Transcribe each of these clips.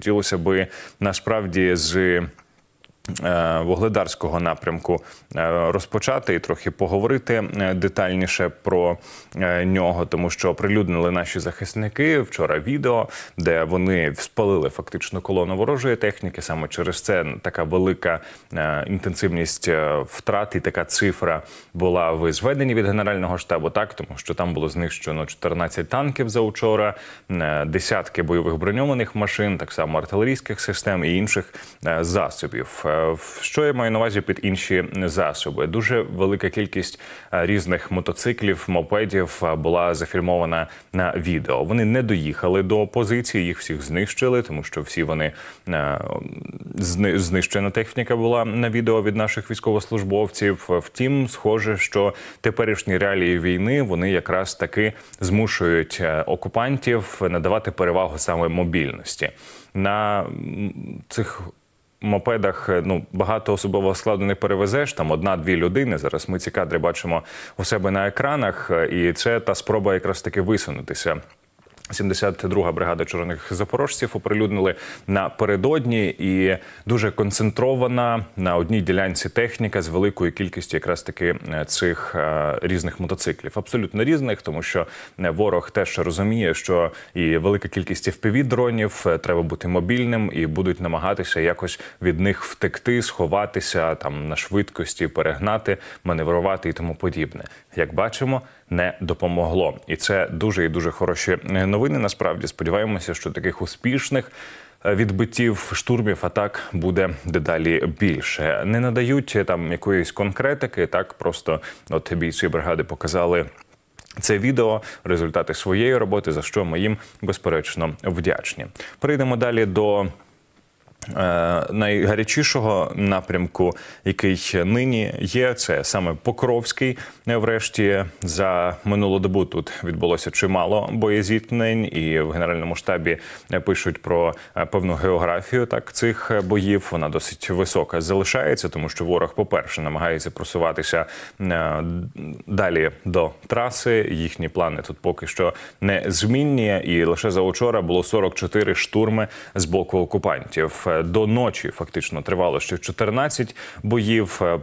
хотілося би насправді з. Е, Вогледарського напрямку е, розпочати і трохи поговорити е, детальніше про нього, тому що оприлюднили наші захисники вчора відео, де вони спалили фактично колону ворожої техніки. Саме через це така велика інтенсивність втрат і така цифра була в зведенні від генерального штабу. Так тому що там було знищено 14 танків за учора, десятки бойових броньованих машин, так само артилерійських систем і інших засобів. Що я маю на увазі під інші засоби? Дуже велика кількість е, різних мотоциклів, мопедів е, була зафільмована на відео. Вони не доїхали до позиції, їх всіх знищили, тому що всі вони е, знищена техніка була на відео від наших військовослужбовців. Втім, схоже, що теперішні реалії війни вони якраз таки змушують окупантів надавати перевагу саме мобільності. На цих мопедах е, ну багато особового складу не перевезеш. Там одна-дві людини. Зараз ми ці кадри бачимо у себе на екранах, е, і це та спроба якраз таки висунутися. 72-га бригада чорних запорожців оприлюднили напередодні і дуже концентрована на одній ділянці техніка з великою кількістю якраз таки е, цих е, різних мотоциклів, абсолютно різних, тому що е, ворог теж розуміє, що і велика кількість впівдронів треба бути мобільним і будуть намагатися якось від них втекти, сховатися там на швидкості, перегнати, маневрувати і тому подібне, як бачимо не допомогло. І це дуже і дуже хороші е, новини. Насправді сподіваємося, що таких успішних. Е, відбиттів штурмів атак буде дедалі більше. Не надають е, там якоїсь конкретики. Так просто от бійці бригади показали це відео, результати своєї роботи, за що ми їм безперечно вдячні. Перейдемо далі до. Е, найгарячішого напрямку, який нині є, це саме Покровський. Е, врешті за минулу добу тут відбулося чимало боєзіткнень, і в генеральному штабі е, пишуть про певну географію так цих боїв. Вона досить висока залишається, тому що ворог, по-перше, намагається просуватися далі до траси. Їхні плани тут поки що не змінні, і лише за учора було 44 штурми з боку окупантів. Е, до ночі фактично тривало ще 14 боїв. Е,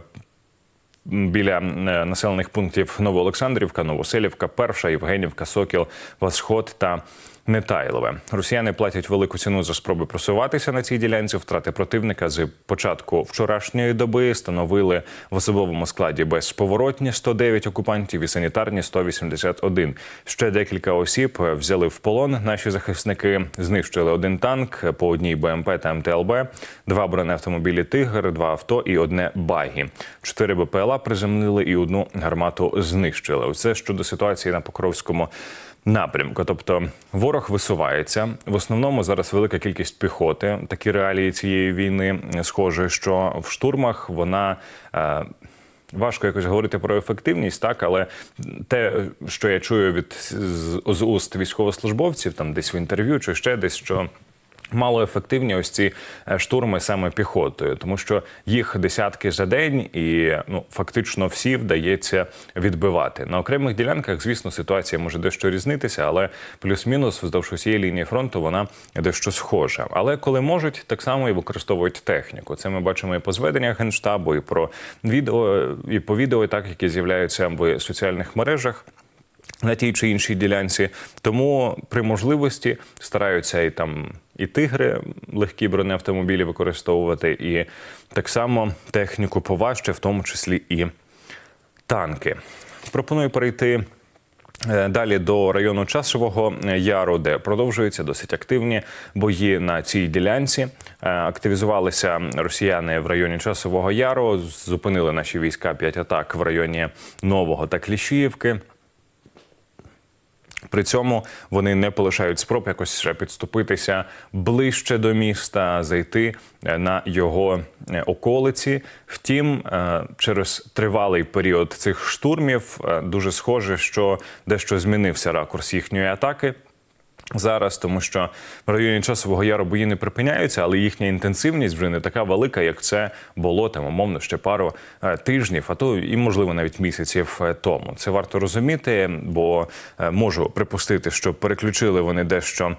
біля е, населених пунктів Новоолександрівка, Новоселівка, Перша, Євгенівка, Сокіл, Восход та Нетайлове. Росіяни платять велику ціну за спроби просуватися на цій ділянці. Втрати противника з початку вчорашньої доби становили в особовому складі безповоротні 109 окупантів і санітарні 181. Ще декілька осіб взяли в полон. Наші захисники знищили один танк по одній БМП та МТЛБ, два бронеавтомобілі Тигр, два авто і одне багі. Чотири БПЛА приземлили і одну гармату знищили. це щодо ситуації на Покровському напрямку. Тобто ворог. Ворог висувається в основному зараз велика кількість піхоти. Такі реалії цієї війни е, схоже, що в штурмах вона. Е Важко якось говорити про ефективність, так але те, що я чую від з, з уст військовослужбовців, там десь в інтерв'ю, чи ще десь що. Мало ефективні ось ці е, штурми саме піхотою, тому що їх десятки за день, і ну фактично всі вдається відбивати на окремих ділянках. Звісно, ситуація може дещо різнитися, але плюс-мінус вздовж усієї лінії фронту вона дещо схожа. Але коли можуть, так само і використовують техніку. Це ми бачимо і по зведеннях генштабу, і про відео і по відео, так які з'являються в соціальних мережах на тій чи іншій ділянці. Тому при можливості стараються і там і тигри легкі бронеавтомобілі використовувати, і так само техніку поважче, в тому числі і танки. Пропоную перейти. Е, далі до району часового е, яру, де продовжуються досить активні бої на цій ділянці. Е, активізувалися росіяни в районі часового яру. Зупинили наші війська п'ять атак в районі Нового та Кліщіївки. При цьому вони не полишають спроб якось ще підступитися ближче до міста, зайти е, на його е, околиці. Втім, е, через тривалий період цих штурмів дуже схоже, що дещо змінився ракурс їхньої атаки. Зараз тому, що в районі часового яру бої не припиняються, але їхня інтенсивність вже не така велика, як це було там, умовно ще пару е, тижнів, а то і можливо навіть місяців е, тому. Це варто розуміти, бо е, можу припустити, що переключили вони дещо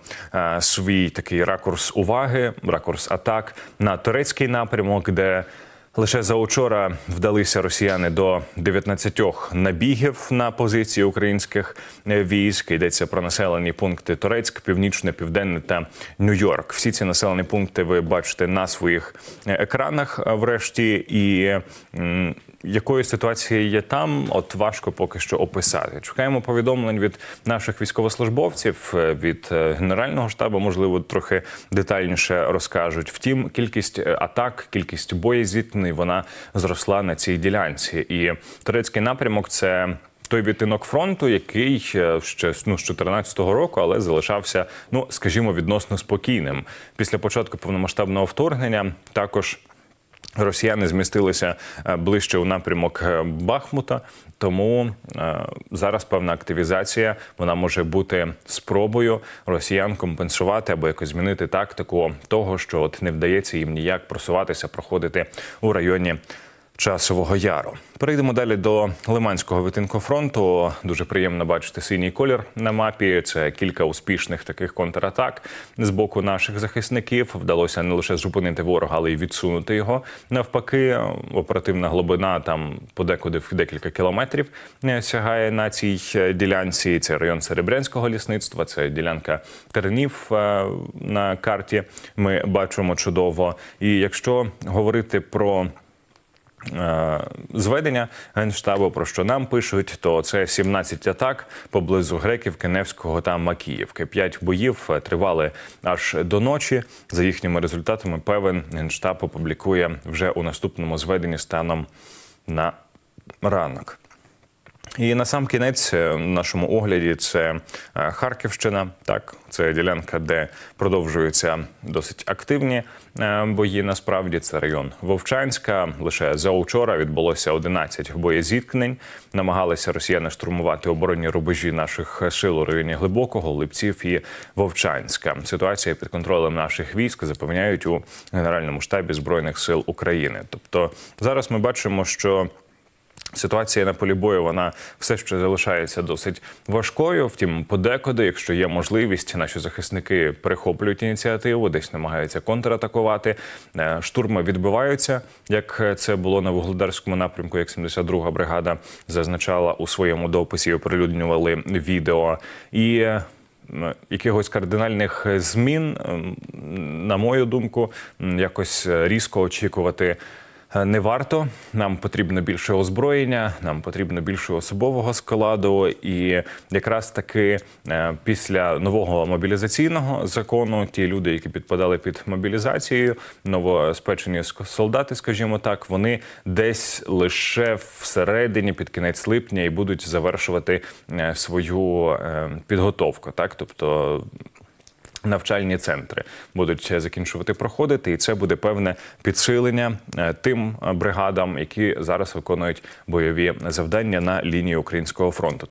свій такий ракурс уваги, ракурс атак на турецький напрямок, де Лише за учора вдалися росіяни до 19 набігів на позиції українських е, військ. Йдеться про населені пункти Торецьк, Північне, Південне та Нью-Йорк. Всі ці населені пункти ви бачите на своїх е, екранах. Врешті, і якої ситуації є там, от важко поки що описати. Чекаємо повідомлень від наших військовослужбовців е, від генерального штабу. Можливо, трохи детальніше розкажуть. Втім, кількість атак, кількість боєзвітних і вона зросла на цій ділянці. І турецький напрямок це. Той відтинок фронту, який е, ще ну, з 14 року, але залишався, ну скажімо, відносно спокійним після початку повномасштабного вторгнення. Також Росіяни змістилися е, ближче у напрямок е, Бахмута, тому е, зараз певна активізація вона може бути спробою росіян компенсувати або якось змінити тактику того, що от не вдається їм ніяк просуватися, проходити у районі Часового яру перейдемо далі до Лиманського витинку фронту. Дуже приємно бачити синій колір на мапі. Це кілька успішних таких контратак з боку наших захисників. Вдалося не лише зупинити ворога, але й відсунути його. Навпаки, оперативна глибина там подекуди в декілька кілометрів е, сягає на цій е, ділянці. Це район Серебрянського лісництва. Це ділянка Тернів е, на карті. Ми бачимо чудово. І якщо говорити про... Е, зведення генштабу про що нам пишуть, то це 17 атак поблизу греківки, невського та Макіївки. П'ять боїв тривали аж до ночі. За їхніми результатами певен генштаб опублікує вже у наступному зведенні станом на ранок. І на сам кінець е, нашому огляді це е, Харківщина. Так, це ділянка, де продовжуються досить активні е, бої. Насправді це район Вовчанська. Лише за учора відбулося 11 боєзіткнень. Намагалися росіяни штурмувати оборонні рубежі наших сил у районі глибокого Липців і Вовчанська. Ситуація під контролем наших військ запевняють у генеральному штабі збройних сил України. Тобто зараз ми бачимо, що Ситуація на полі бою вона все ще залишається досить важкою. Втім, подекуди, якщо є можливість, наші захисники перехоплюють ініціативу, десь намагаються контратакувати. Е, штурми відбуваються, як це було на вугледарському напрямку. Як 72-га бригада зазначала у своєму дописі, оприлюднювали відео і. Якихось кардинальних змін, на мою думку, якось різко очікувати. Е, не варто. Нам потрібно більше озброєння, нам потрібно більше особового складу. І якраз таки е, після нового мобілізаційного закону ті люди, які підпадали під мобілізацію, новоспечені солдати, скажімо так, вони десь лише всередині, під кінець липня, і будуть завершувати е, свою підготовку, так тобто. Навчальні центри будуть закінчувати проходити, і це буде певне підсилення е, тим е, бригадам, які зараз виконують бойові завдання на лінії українського фронту.